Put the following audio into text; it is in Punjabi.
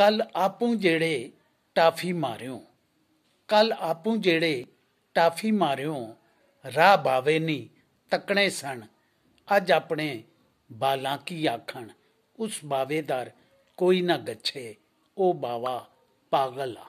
ਕੱਲ ਆਪੂ ਜਿਹੜੇ ਟਾਫੀ ਮਾਰਿਓ ਕੱਲ ਆਪੂ ਜਿਹੜੇ ਟਾਫੀ ਮਾਰਿਓ ਰਾਹ ਬਾਵੇ ਨਹੀਂ ਤੱਕਣੇ ਸਣ ਅੱਜ ਆਪਣੇ ਬਾਲਾਂ ਕੀ ਆਖਣ ਉਸ ਬਾਵੇਦਾਰ ਕੋਈ ਨਾ ਗੱਛੇ ਉਹ ਬਾਵਾ ਪਾਗਲ ਆ